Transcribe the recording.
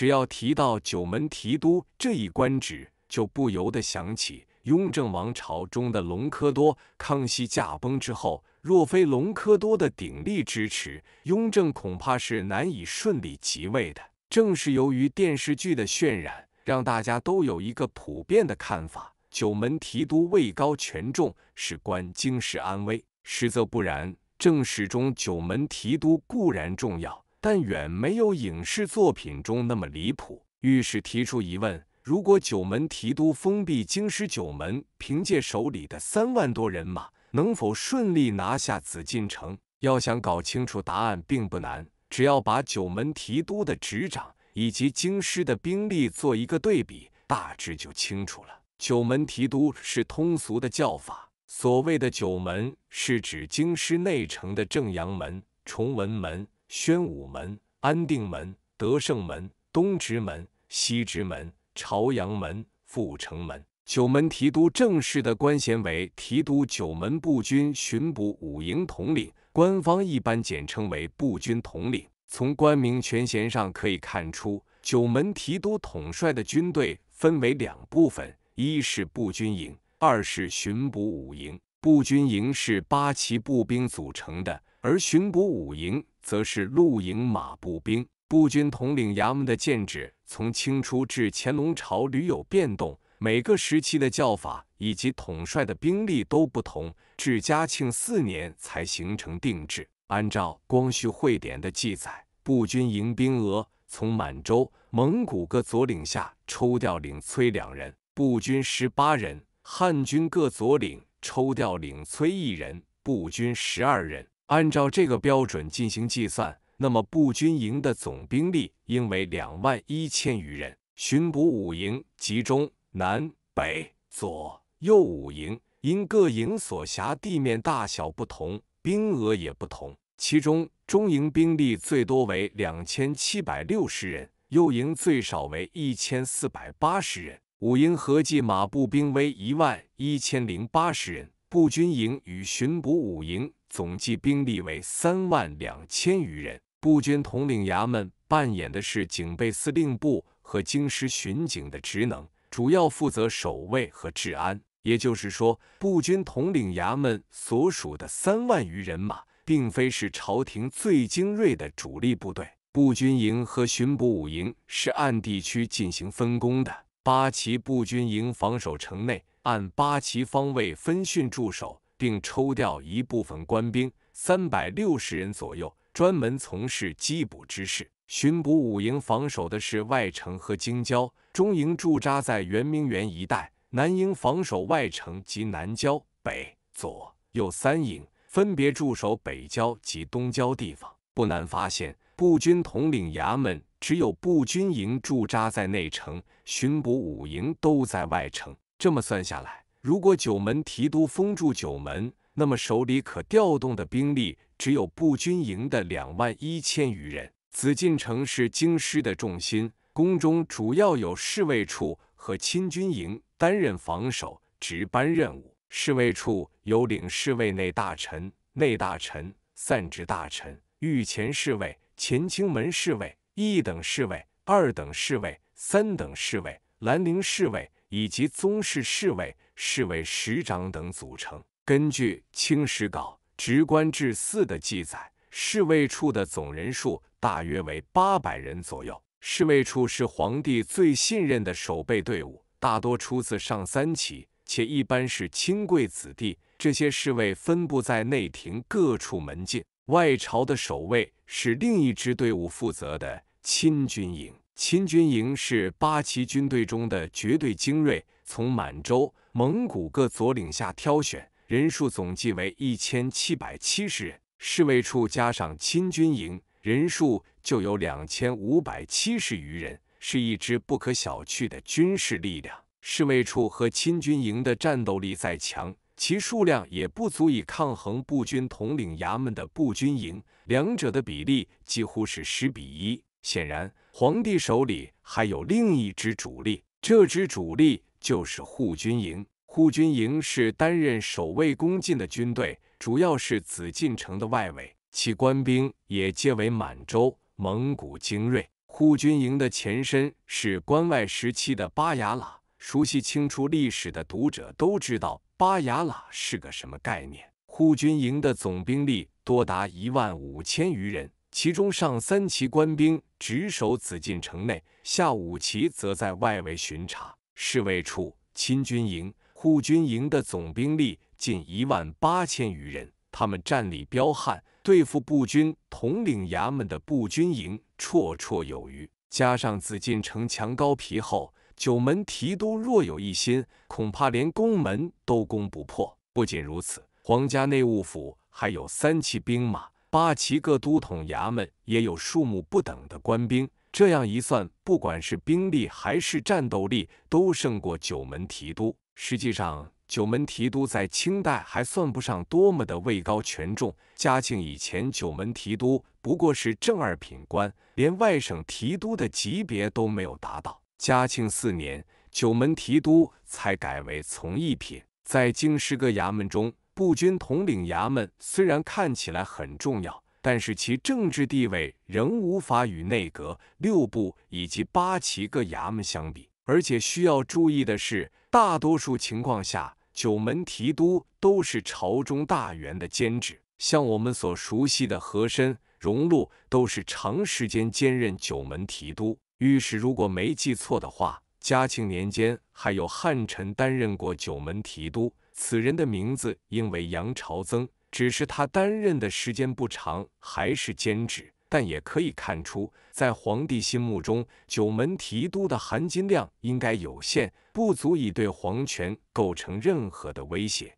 只要提到九门提督这一官职，就不由得想起雍正王朝中的隆科多。康熙驾崩之后，若非隆科多的鼎力支持，雍正恐怕是难以顺利即位的。正是由于电视剧的渲染，让大家都有一个普遍的看法：九门提督位高权重，事关京师安危。实则不然，正史中九门提督固然重要。但远没有影视作品中那么离谱。御史提出疑问：如果九门提督封闭京师九门，凭借手里的三万多人马，能否顺利拿下紫禁城？要想搞清楚答案并不难，只要把九门提督的执掌以及京师的兵力做一个对比，大致就清楚了。九门提督是通俗的叫法，所谓的九门是指京师内城的正阳门、崇文门。宣武门、安定门、德胜门、东直门、西直门、朝阳门、阜成门九门提督正式的官衔为提督九门步军巡捕五营统领，官方一般简称为步军统领。从官名权衔上可以看出，九门提督统帅的军队分为两部分：一是步军营，二是巡捕五营。步军营是八旗步兵组成的，而巡捕五营。则是露营马步兵步军统领衙门的建制，从清初至乾隆朝屡有变动，每个时期的叫法以及统帅的兵力都不同，至嘉庆四年才形成定制。按照《光绪会典》的记载，步军迎兵额从满洲、蒙古各佐领下抽调领催两人，步军十八人；汉军各佐领抽调领催一人，步军十二人。按照这个标准进行计算，那么步军营的总兵力应为两万一千余人。巡捕五营集中、南、北、左、右五营，因各营所辖地面大小不同，兵额也不同。其中中营兵力最多为两千七百六十人，右营最少为一千四百八十人。五营合计马步兵为一万一千零八十人。步军营与巡捕五营。总计兵力为三万两千余人。步军统领衙门扮演的是警备司令部和京师巡警的职能，主要负责守卫和治安。也就是说，步军统领衙门所属的三万余人马，并非是朝廷最精锐的主力部队。步军营和巡捕五营是按地区进行分工的，八旗步军营防守城内，按八旗方位分训驻守。并抽调一部分官兵，三百六十人左右，专门从事缉捕之事。巡捕五营防守的是外城和京郊，中营驻扎在圆明园一带，南营防守外城及南郊，北、左、右三营分别驻守北郊及东郊地方。不难发现，步军统领衙门只有步军营驻扎在内城，巡捕五营都在外城。这么算下来。如果九门提督封住九门，那么手里可调动的兵力只有步军营的两万一千余人。紫禁城是京师的重心，宫中主要有侍卫处和亲军营担任防守值班任务。侍卫处有领侍卫内大臣、内大臣、散职大臣、御前侍卫、乾清门侍卫、一等侍卫、二等侍卫、三等侍卫、兰陵侍卫以及宗室侍卫。侍卫使长等组成。根据《清史稿·直观志四》的记载，侍卫处的总人数大约为八百人左右。侍卫处是皇帝最信任的守备队伍，大多出自上三旗，且一般是亲贵子弟。这些侍卫分布在内廷各处门禁。外朝的守卫是另一支队伍负责的亲军营。亲军营是八旗军队中的绝对精锐。从满洲、蒙古各左领下挑选人数总计为一千七百七十人，侍卫处加上亲军营人数就有两千五百七十余人，是一支不可小觑的军事力量。侍卫处和亲军营的战斗力再强，其数量也不足以抗衡步军统领衙门的步军营，两者的比例几乎是十比一。显然，皇帝手里还有另一支主力，这支主力。就是护军营，护军营是担任守卫宫禁的军队，主要是紫禁城的外围，其官兵也皆为满洲、蒙古精锐。护军营的前身是关外时期的巴雅喇，熟悉清初历史的读者都知道巴雅喇是个什么概念。护军营的总兵力多达一万五千余人，其中上三旗官兵值守紫禁城内，下五旗则在外围巡查。侍卫处亲军营、护军营的总兵力近一万八千余人，他们战力彪悍，对付步军统领衙门的步军营绰绰有余。加上紫禁城墙高皮厚，九门提督若有一心，恐怕连宫门都攻不破。不仅如此，皇家内务府还有三旗兵马，八旗各都统衙门也有数目不等的官兵。这样一算，不管是兵力还是战斗力，都胜过九门提督。实际上，九门提督在清代还算不上多么的位高权重。嘉庆以前，九门提督不过是正二品官，连外省提督的级别都没有达到。嘉庆四年，九门提督才改为从一品。在京师各衙门中，步军统领衙门虽然看起来很重要。但是其政治地位仍无法与内阁六部以及八旗各衙门相比。而且需要注意的是，大多数情况下，九门提督都是朝中大员的兼职。像我们所熟悉的和珅、荣禄，都是长时间兼任九门提督。御史如果没记错的话，嘉庆年间还有汉臣担任过九门提督，此人的名字应为杨朝增。只是他担任的时间不长，还是兼职，但也可以看出，在皇帝心目中，九门提督的含金量应该有限，不足以对皇权构成任何的威胁。